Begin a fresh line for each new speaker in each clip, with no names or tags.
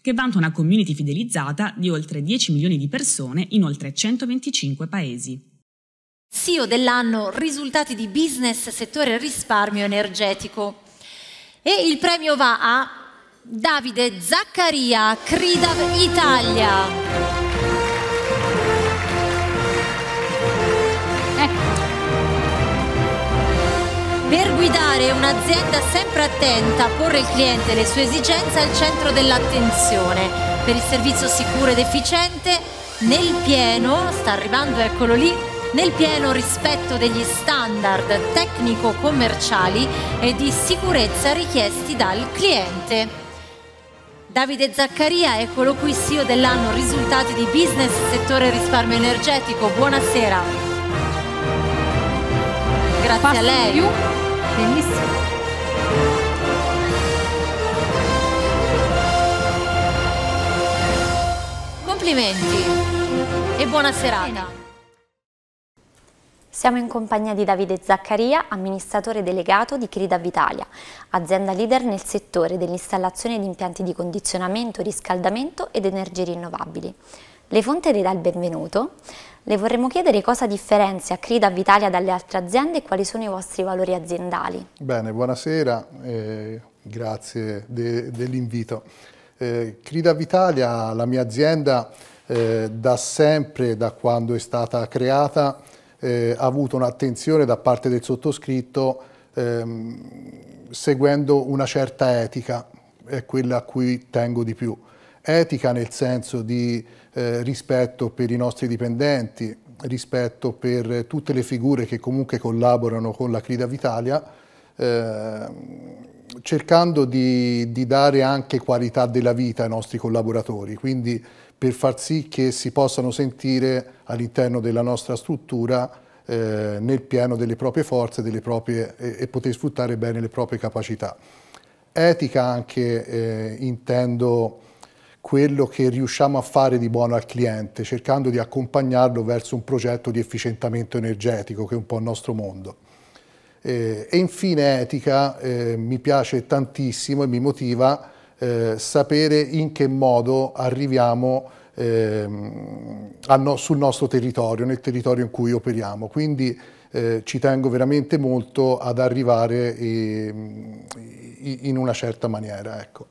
che vanta una community fidelizzata di oltre 10 milioni di persone in oltre 125 paesi.
CEO dell'anno, risultati di business, settore risparmio energetico. E il premio va a Davide Zaccaria, Cridav Italia. per guidare un'azienda sempre attenta a porre il cliente e le sue esigenze al centro dell'attenzione per il servizio sicuro ed efficiente nel pieno, sta arrivando eccolo lì, nel pieno rispetto degli standard tecnico-commerciali e di sicurezza richiesti dal cliente. Davide Zaccaria, eccolo qui, CEO dell'anno, risultati di business settore risparmio energetico. Buonasera. Grazie Passo a lei. Più. Benissimo.
Complimenti e buona serata. Siamo in compagnia di Davide Zaccaria, amministratore delegato di Crida Vitalia, azienda leader nel settore dell'installazione di impianti di condizionamento, riscaldamento ed energie rinnovabili. Le fonte le dà il benvenuto. Le vorremmo chiedere cosa differenzia Crida Vitalia dalle altre aziende e quali sono i vostri valori aziendali.
Bene, buonasera e grazie de, dell'invito. Eh, Crida Vitalia, la mia azienda, eh, da sempre, da quando è stata creata, eh, ha avuto un'attenzione da parte del sottoscritto ehm, seguendo una certa etica, è quella a cui tengo di più. Etica nel senso di eh, rispetto per i nostri dipendenti, rispetto per tutte le figure che comunque collaborano con la Crida Vitalia, eh, cercando di, di, dare anche qualità della vita ai nostri collaboratori, quindi per far sì che si possano sentire all'interno della nostra struttura eh, nel pieno delle proprie forze delle proprie, e, e, poter sfruttare bene le proprie capacità. Etica anche eh, intendo quello che riusciamo a fare di buono al cliente, cercando di accompagnarlo verso un progetto di efficientamento energetico, che è un po' il nostro mondo. Eh, e infine etica eh, mi piace tantissimo e mi motiva eh, sapere in che modo arriviamo ehm, no sul nostro territorio, nel territorio in cui operiamo. Quindi eh, ci tengo veramente molto ad arrivare ehm, in una certa maniera. Ecco.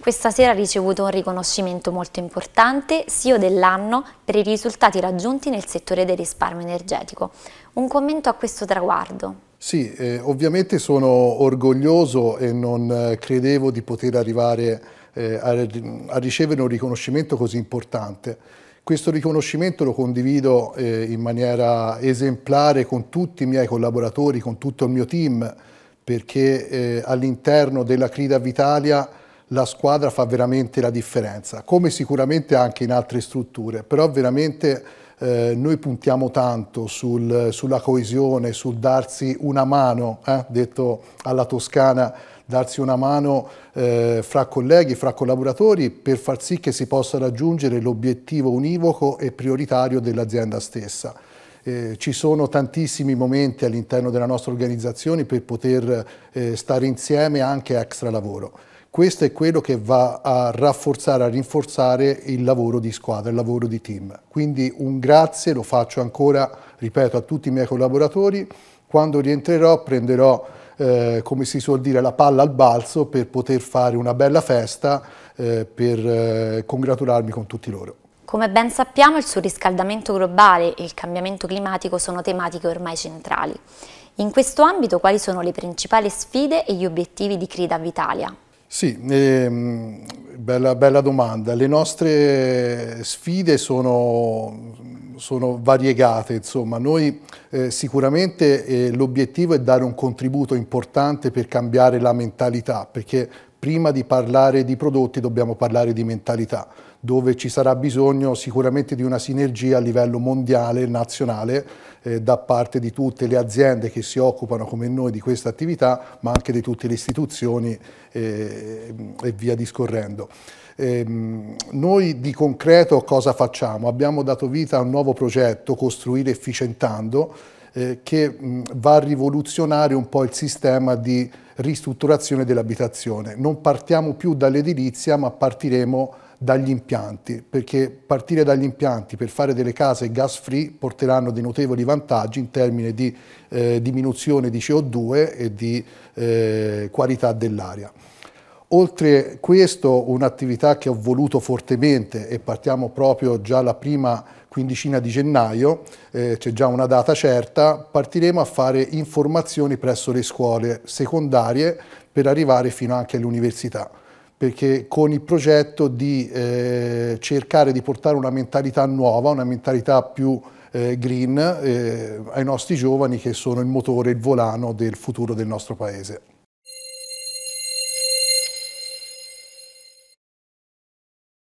Questa sera ha ricevuto un riconoscimento molto importante, SIO dell'anno, per i risultati raggiunti nel settore del risparmio energetico. Un commento a questo traguardo.
Sì, eh, ovviamente sono orgoglioso e non eh, credevo di poter arrivare eh, a, a, ricevere un riconoscimento così importante. Questo riconoscimento lo condivido eh, in maniera esemplare con tutti i miei collaboratori, con tutto il mio team, perché eh, all'interno della Crida Vitalia la squadra fa veramente la differenza, come sicuramente anche in altre strutture, però veramente eh, noi puntiamo tanto sul, sulla coesione, sul darsi una mano, eh, detto alla toscana, darsi una mano eh, fra colleghi, fra collaboratori, per far sì che si possa raggiungere l'obiettivo univoco e prioritario dell'azienda stessa. Eh, ci sono tantissimi momenti all'interno della nostra organizzazione per poter eh, stare insieme anche extra lavoro. Questo è quello che va a rafforzare, a rinforzare il lavoro di squadra, il lavoro di team. Quindi un grazie lo faccio ancora, ripeto, a tutti i miei collaboratori. Quando rientrerò prenderò eh, come si suol dire, la palla al balzo per poter fare una bella festa, eh, per eh, congratularmi con tutti loro.
Come ben sappiamo il surriscaldamento globale e il cambiamento climatico sono tematiche ormai centrali. In questo ambito quali sono le principali sfide e gli obiettivi di Crida Vitalia?
Sì, ehm, bella, bella, domanda. Le nostre sfide sono, sono variegate, insomma. Noi eh, sicuramente eh, l'obiettivo è dare un contributo importante per cambiare la mentalità, perché prima di parlare di prodotti dobbiamo parlare di mentalità dove ci sarà bisogno sicuramente di una sinergia a livello mondiale e nazionale eh, da parte di tutte le aziende che si occupano come noi di questa attività, ma anche di tutte le istituzioni eh, e via discorrendo. Ehm, noi di concreto cosa facciamo? Abbiamo dato vita a un nuovo progetto, Costruire Efficientando, eh, che va a rivoluzionare un po' il sistema di ristrutturazione dell'abitazione. Non partiamo più dall'edilizia, ma partiremo dagli impianti, perché partire dagli impianti per fare delle case gas free porteranno dei notevoli vantaggi in termini di eh, diminuzione di CO2 e di eh, qualità dell'aria. Oltre questo, un'attività che ho voluto fortemente e partiamo proprio già la prima quindicina di gennaio, eh, c'è già una data certa, partiremo a fare informazioni presso le scuole secondarie per arrivare fino anche all'università perché con il progetto di eh, cercare di portare una mentalità nuova, una mentalità più eh, green eh, ai nostri giovani che sono il motore, il volano del futuro del nostro paese.